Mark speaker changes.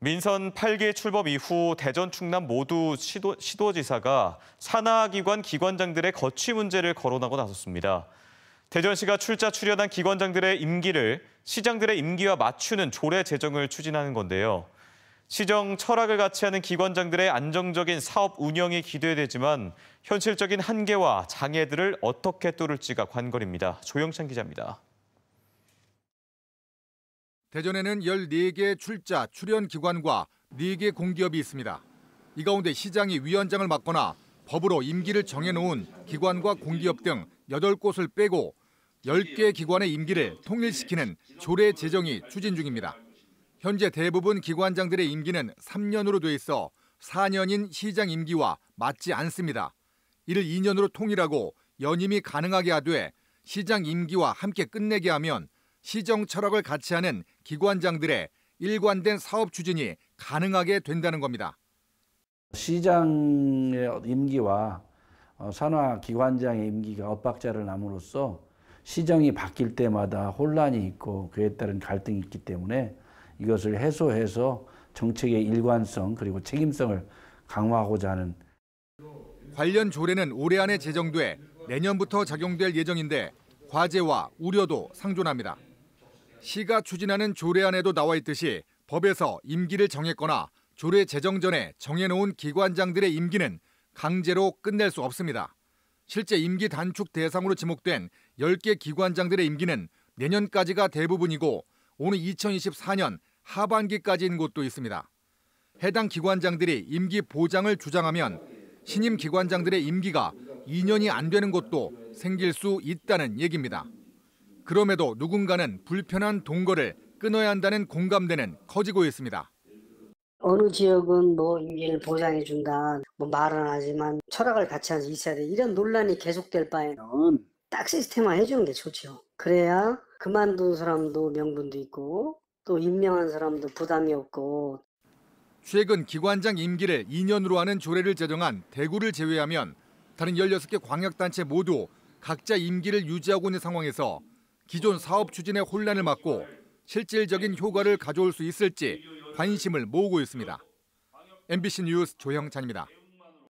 Speaker 1: 민선 8개 출범 이후 대전, 충남 모두 시도, 시도지사가 산하기관 기관장들의 거취 문제를 거론하고 나섰습니다. 대전시가 출자 출연한 기관장들의 임기를 시장들의 임기와 맞추는 조례 제정을 추진하는 건데요. 시정 철학을 같이 하는 기관장들의 안정적인 사업 운영이 기대되지만 현실적인 한계와 장애들을 어떻게 뚫을지가 관건입니다. 조영찬 기자입니다.
Speaker 2: 대전에는 14개 출자 출연 기관과 4개 공기업이 있습니다. 이 가운데 시장이 위원장을 맡거나 법으로 임기를 정해놓은 기관과 공기업 등 8곳을 빼고 10개 기관의 임기를 통일시키는 조례 제정이 추진 중입니다. 현재 대부분 기관장들의 임기는 3년으로 돼 있어 4년인 시장 임기와 맞지 않습니다. 이를 2년으로 통일하고 연임이 가능하게 하되 시장 임기와 함께 끝내게 하면 시정 철학을 같이 하는 기관장들의 일관된 사업 추진이 가능하게 된다는 겁니다.
Speaker 3: 시장의 임기와 어, 산하기관장의 임기가 엇박자를 남으로써 시정이 바뀔 때마다 혼란이 있고 그에 따른 갈등이 있기 때문에 이것을 해소해서 정책의 일관성 그리고 책임성을 강화하고자 하는
Speaker 2: 관련 조례는 올해 안에 제정돼 내년부터 작용될 예정인데 과제와 우려도 상존합니다. 시가 추진하는 조례안에도 나와 있듯이 법에서 임기를 정했거나 조례 제정 전에 정해놓은 기관장들의 임기는 강제로 끝낼 수 없습니다. 실제 임기 단축 대상으로 지목된 10개 기관장들의 임기는 내년까지가 대부분이고 오는 2024년 하반기까지인 곳도 있습니다. 해당 기관장들이 임기 보장을 주장하면 신임 기관장들의 임기가 2년이 안 되는 곳도 생길 수 있다는 얘기입니다. 그럼에도 누군가는 불편한 동거를 끊어야 한다는 공감대는 커지고 있습니다.
Speaker 4: 어느 지역은 뭐 임대를 보장해 준다, 뭐 말은 하지만 철학을 같이 할수 있어야 돼. 이런 논란이 계속될 바에는 딱 시스템화 해주는 게 좋죠. 그래야 그만둔 사람도 명분도 있고 또 임명한 사람도 부담이 없고.
Speaker 2: 최근 기관장 임기를 2년으로 하는 조례를 제정한 대구를 제외하면 다른 16개 광역단체 모두 각자 임기를 유지하고 있는 상황에서 기존 사업 추진의 혼란을 막고 실질적인 효과를 가져올 수 있을지 관심을 모으고 있습니다. MBC 뉴스 조형찬입니다.